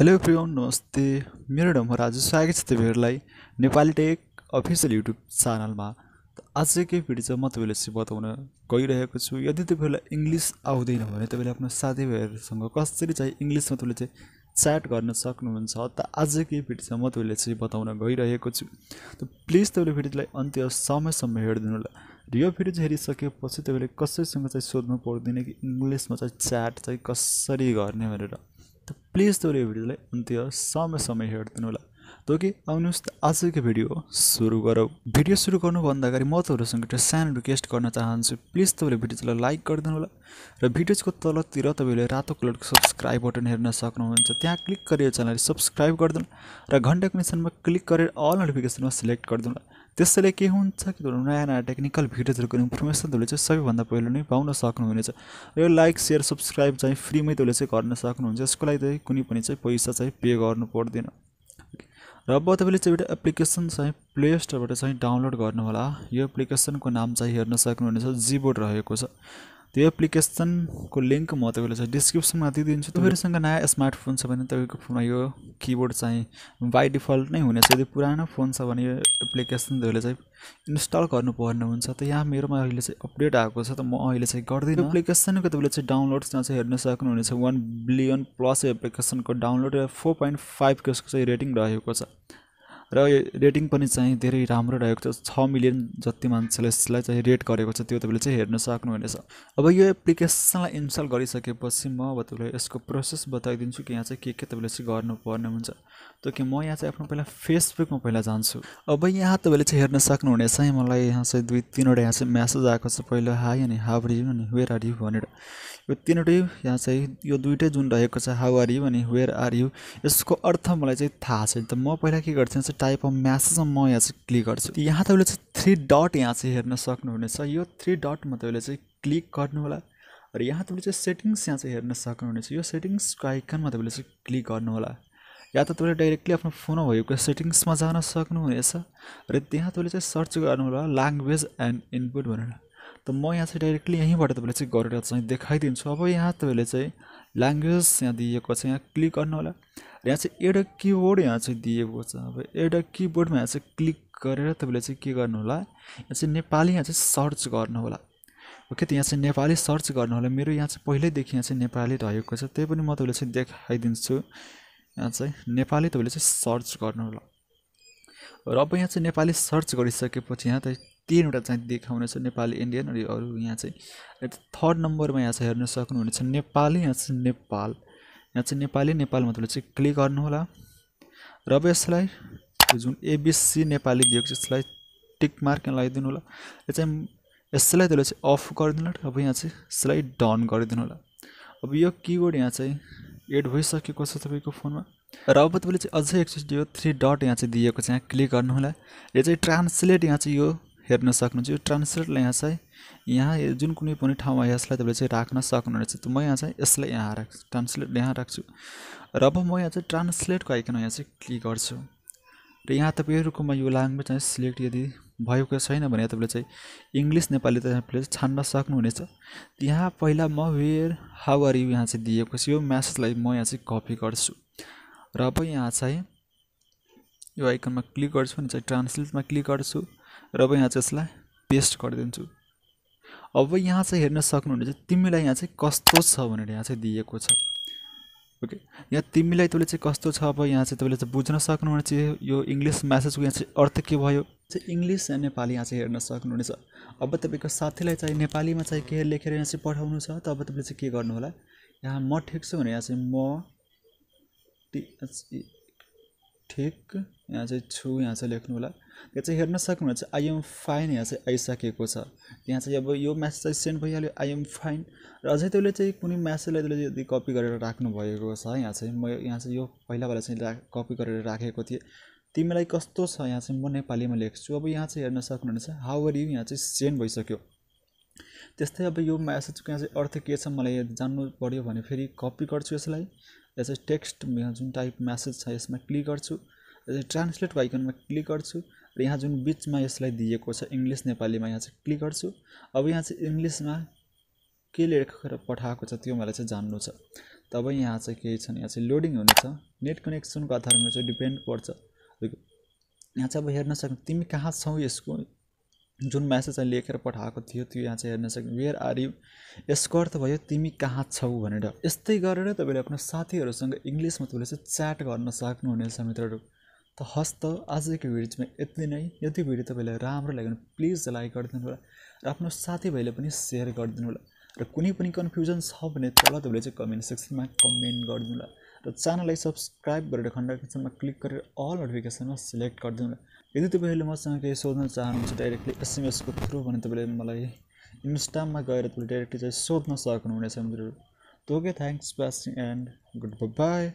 hello प्रियम नमस्ते मेरो नाम हो राजु स्वागत छ तपाईँहरूलाई नेपाली टेक अफिसियल युट्युब च्यानलमा आजकै भिडियो चाहिँ म तपाईँलाई चाहिँ बताउन गइरहेको छु यदि तपाईँहरूलाई इङ्ग्लिस आउँदैन भने तपाईँले आफ्नो साथीभाइहरूसँग कसरी चाहिँ इङ्ग्लिसमा तपाईँले चाहिँ च्याट गर्न सक्नुहुन्छ त आजकै भिडियो चाहिँ म तपाईँले चाहिँ बताउन गइरहेको छु त प्लिज तपाईँले भिडियोलाई अन्त्य समयसम्म हेरिदिनु होला र यो भिडियो चाहिँ हेरिसकेपछि तपाईँले कसैसँग चाहिँ सोध्नु पर्दैन कि इङ्ग्लिसमा चाहिँ च्याट चाहिँ कसरी गर्ने भनेर त प्लिज तपाईँले यो भिडियोलाई अन्त्य समय समय हेरिदिनु होला त ओके आउनुहोस् त आजको भिडियो सुरु गरौँ भिडियो सुरु गर्नुभन्दा अगाडि म तपाईँहरूसँग एउटा सानो रिक्वेस्ट गर्न चाहन्छु प्लिज तपाईँले भिडियोलाई लाइक गरिदिनु होला र भिडियोजको तलतिर तपाईँले रातो कलरको सब्सक्राइब बटन हेर्न सक्नुहुन्छ त्यहाँ क्लिक गरेर च्यानललाई सब्सक्राइब गरिदिनु र घन्टा कनेक्सनमा क्लिक गरेर अल नोटिफिकेसनमा सिलेक्ट गरिदिनु होला त्यसैले के हुन्छ कि तपाईँहरू नयाँ नयाँ टेक्निकल भिडियोजहरूको इन्फर्मेसन तपाईँले चाहिँ सबैभन्दा पहिलो नै पाउन सक्नुहुनेछ र यो लाइक सेयर सब्सक्राइब चाहिँ फ्रीमै तपाईँले चाहिँ गर्न सक्नुहुन्छ यसको लागि चाहिँ कुनै पनि चाहिँ पैसा चाहिँ पे गर्नु पर्दैन र अब तपाईँले चाहिँ एउटा एप्लिकेसन चाहिँ प्ले स्टोरबाट चाहिँ डाउनलोड गर्नुहोला यो एप्लिकेसनको नाम चाहिँ हेर्न सक्नुहुनेछ जिबोर्ड रहेको छ त्यो एप्लिकेसनको लिङ्क म तपाईँलाई चाहिँ डिस्क्रिप्सनमा दिइदिन्छु तपाईँहरूसँग नयाँ स्मार्टफोन छ भने तपाईँको फोनमा यो किबोर्ड चाहिँ बाई डिफल्ट नै हुनेछ यदि पुरानो फोन छ भने यो एप्लिकेसन तपाईँले चाहिँ इन्स्टल गर्नुपर्ने हुन्छ त यहाँ मेरोमा अहिले चाहिँ अपडेट आएको छ त म अहिले चाहिँ गर्दिनँ एप्लिकेसनको तपाईँले चाहिँ डाउनलोड्समा चाहिँ हेर्न सक्नुहुनेछ वान बिलियन प्लस एप्लिकेसनको डाउनलोड र फोर पोइन्ट फाइभको चाहिँ रेटिङ रहेको छ र रेटिङ पनि चाहिँ धेरै राम्रो रहेको छ छ मिलियन जति मान्छेले यसलाई चाहिँ रेट गरेको छ त्यो तपाईँले चाहिँ हेर्न सक्नुहुनेछ अब यो एप्लिकेसनलाई इन्स्टल गरिसकेपछि म अब तपाईँलाई यसको प्रोसेस बताइदिन्छु कि यहाँ चाहिँ के के तपाईँले चाहिँ गर्नुपर्ने हुन्छ त कि म यहाँ चाहिँ आफ्नो पहिला फेसबुकमा पहिला जान्छु अब यहाँ तपाईँले चाहिँ हेर्न सक्नुहुनेछ मलाई यहाँ चाहिँ दुई तिनवटा यहाँ चाहिँ म्यासेज आएको छ पहिला हाई अनि हाउ आर यु अनि वेयर आर यु भनेर यो तिनवटै यहाँ चाहिँ यो दुइटै जुन रहेको छ हाउ आर यु अनि वेयर आर यु यसको अर्थ मलाई चाहिँ थाहा छैन त म पहिला के गर्थेँ टाइप अफ म्यासेज म यहाँ चाहिँ क्लिक गर्छु यहाँ तपाईँले चाहिँ थ्री डट यहाँ चाहिँ हेर्न सक्नुहुनेछ यो थ्री डटमा तपाईँले चाहिँ क्लिक गर्नुहोला र यहाँ तपाईँले चाहिँ सेटिङ्स यहाँ चाहिँ हेर्न सक्नुहुनेछ यो सेटिङ्सको आइकनमा तपाईँले चाहिँ क्लिक गर्नुहोला या त तपाईँले डाइरेक्टली आफ्नो फोनमा भएको सेटिङ्समा जान सक्नुहुनेछ र त्यहाँ तपाईँले चाहिँ सर्च गर्नुहोला ल्याङ्ग्वेज एन्ड इनपुट भनेर त म यहाँ चाहिँ डाइरेक्टली यहीँबाट तपाईँले चाहिँ गरेर चाहिँ देखाइदिन्छु अब यहाँ तपाईँले चाहिँ ल्याङ्ग्वेज यहाँ दिएको छ यहाँ क्लिक गर्नुहोला यहाँ चाहिँ एउटा किबोर्ड यहाँ चाहिँ दिएको छ अब एउटा किबोर्डमा यहाँ चाहिँ क्लिक गरेर तपाईँले चाहिँ के गर्नुहोला यहाँ चाहिँ नेपाली यहाँ चाहिँ सर्च गर्नु होला ओके त यहाँ चाहिँ नेपाली सर्च गर्नु होला मेरो यहाँ चाहिँ पहिल्यैदेखि यहाँ चाहिँ नेपाली रहेको छ त्यही पनि म तपाईँले चाहिँ देखाइदिन्छु यहाँ चाहिँ नेपाली तपाईँले चाहिँ सर्च गर्नु होला र अब यहाँ चाहिँ नेपाली सर्च गरिसकेपछि यहाँ त तिनवटा चाहिँ देखाउनेछ नेपाली इन्डियन अनि अरू यहाँ चाहिँ थर्ड नम्बरमा यहाँ चाहिँ हेर्न सक्नुहुनेछ नेपाली यहाँ चाहिँ नेपाल यहाँ चाहिँ नेपाली नेपाल मतलब चाहिँ क्लिक गर्नुहोला र अब यसलाई जुन एबिसी नेपाली दिएको छ यसलाई टिक मार्क लगाइदिनु होला यो चाहिँ यसलाई त्यसले चाहिँ अफ गरिदिनु होला अब यहाँ चाहिँ यसलाई डन गरिदिनु होला अब यो किबोर्ड यहाँ चाहिँ एड भइसकेको छ तपाईँको फोनमा र अब तपाईँले चाहिँ अझै एकचोटि यो थ्री डट यहाँ चाहिँ दिएको छ यहाँ क्लिक गर्नुहोला यो चाहिँ ट्रान्सलेट यहाँ चाहिँ यो हेर्न सक्नुहुन्छ यो ट्रान्सलेटलाई यहाँ चाहिँ यहाँ जुन कुनै पनि ठाउँमा यसलाई तपाईँले चाहिँ राख्न सक्नुहुनेछ त म यहाँ चाहिँ यसलाई यहाँ राख्छु ट्रान्सलेट यहाँ राख्छु र अब म यहाँ चाहिँ ट्रान्सलेटको आइकन यहाँ चाहिँ क्लिक गर्छु र यहाँ तपाईँहरूकोमा यो ल्याङ्ग्वेज चाहिँ सिलेक्ट यदि भएको छैन भने तपाईँले चाहिँ इङ्ग्लिस नेपाली तपाईँले छान्न सक्नुहुनेछ यहाँ पहिला म वेयर हाउ आर यु यहाँ चाहिँ दिएको छ यो म्यासेजलाई म यहाँ चाहिँ कपी गर्छु र अब यहाँ चाहिँ यो आइकनमा क्लिक गर्छु अनि चाहिँ ट्रान्सलेटमा क्लिक गर्छु र अब यहाँ चाहिँ यसलाई पेस्ट गरिदिन्छु अब यहाँ चाहिँ हेर्न सक्नुहुनेछ तिमीलाई यहाँ चाहिँ कस्तो छ भनेर यहाँ चाहिँ दिएको छ ओके यहाँ तिमीलाई तपाईँले चाहिँ कस्तो छ अब यहाँ चाहिँ तपाईँले चाहिँ बुझ्न सक्नुहुनेछ यो इङ्ग्लिस म्यासेजको यहाँ चाहिँ अर्थ के भयो चाहिँ इङ्ग्लिस र नेपाली यहाँ चाहिँ हेर्न सक्नुहुनेछ अब तपाईँको साथीलाई चाहिँ नेपालीमा चाहिँ के लेखेर यहाँ चाहिँ पठाउनु छ त अब तपाईँले चाहिँ के गर्नु होला यहाँ म ठिक छु भने यहाँ चाहिँ म ठिक यहाँ चाहिँ छु यहाँ चाहिँ लेख्नु होला यहाँ चाहिँ हेर्न सक्नुहुन्छ आइएम फाइन यहाँ चाहिँ आइसकेको छ यहाँ चाहिँ अब यो म्यासेज चाहिँ सेन्ड भइहाल्यो आइएम फाइन र अझै त्यसले चाहिँ कुनै म्यासेजलाई त्यसले यदि कपी गरेर राख्नुभएको छ यहाँ चाहिँ म यहाँ चाहिँ यो पहिलाबाट चाहिँ कपी गरेर राखेको थिएँ तिमीलाई कस्तो छ यहाँ चाहिँ म नेपालीमा लेख्छु अब यहाँ चाहिँ हेर्न सक्नुहुनेछ हाउ आर यु यहाँ चाहिँ सेन्ड भइसक्यो त्यस्तै अब यो म्यासेजको यहाँ चाहिँ अर्थ के छ मलाई जान्नु पऱ्यो भने फेरि कपी गर्छु यसलाई यहाँ चाहिँ टेक्स्ट जुन टाइप म्यासेज छ यसमा क्लिक गर्छु ट्रान्सलेट आइकनमा क्लिक गर्छु र यहाँ जुन बिचमा यसलाई दिएको छ इङ्ग्लिस नेपालीमा यहाँ चाहिँ क्लिक गर्छु अब यहाँ चाहिँ इङ्ग्लिसमा के लेखेर पठाएको छ त्यो मलाई चाहिँ जान्नु छ तब यहाँ चाहिँ केही छन् यहाँ चाहिँ लोडिङ हुनेछ नेट कनेक्सनको आधारमा चाहिँ डिपेन्ड पर्छ यहाँ चाहिँ अब हेर्न सक्नु तिमी कहाँ छौ यसको जुन म्यासेज चाहिँ लेखेर पठाएको थियो त्यो यहाँ चाहिँ हेर्न सक्नु वेयर आर यु यसको अर्थ भयो तिमी कहाँ छौ भनेर यस्तै गरेर तपाईँले आफ्नो साथीहरूसँग इङ्ग्लिसमा तपाईँले चाहिँ च्याट गर्न सक्नुहुनेछ मित्रहरू त हस् त आजको भिडियो चाहिँ यति नै यति भिडियो तपाईँलाई राम्रो लाग्यो भने प्लिज लाइक गरिदिनु होला र आफ्नो साथीभाइले पनि सेयर गरिदिनु होला र कुनै पनि कन्फ्युजन छ भने तल तपाईँले चाहिँ कमेन्ट सेक्सनमा कमेन्ट गरिदिनु होला र च्यानललाई सब्सक्राइब गरेर घन्टा क्लिक गरेर अल नोटिफिकेसनमा सिलेक्ट गरिदिनु होला यदि तपाईँहरूले मसँग केही सोध्न चाहनुहुन्छ डाइरेक्टली एसएमएसको थ्रु भने तपाईँले मलाई इन्स्टामा गएर तपाईँले डाइरेक्टली चाहिँ सोध्न सक्नुहुनेछ मेरो okay thanks watching and good by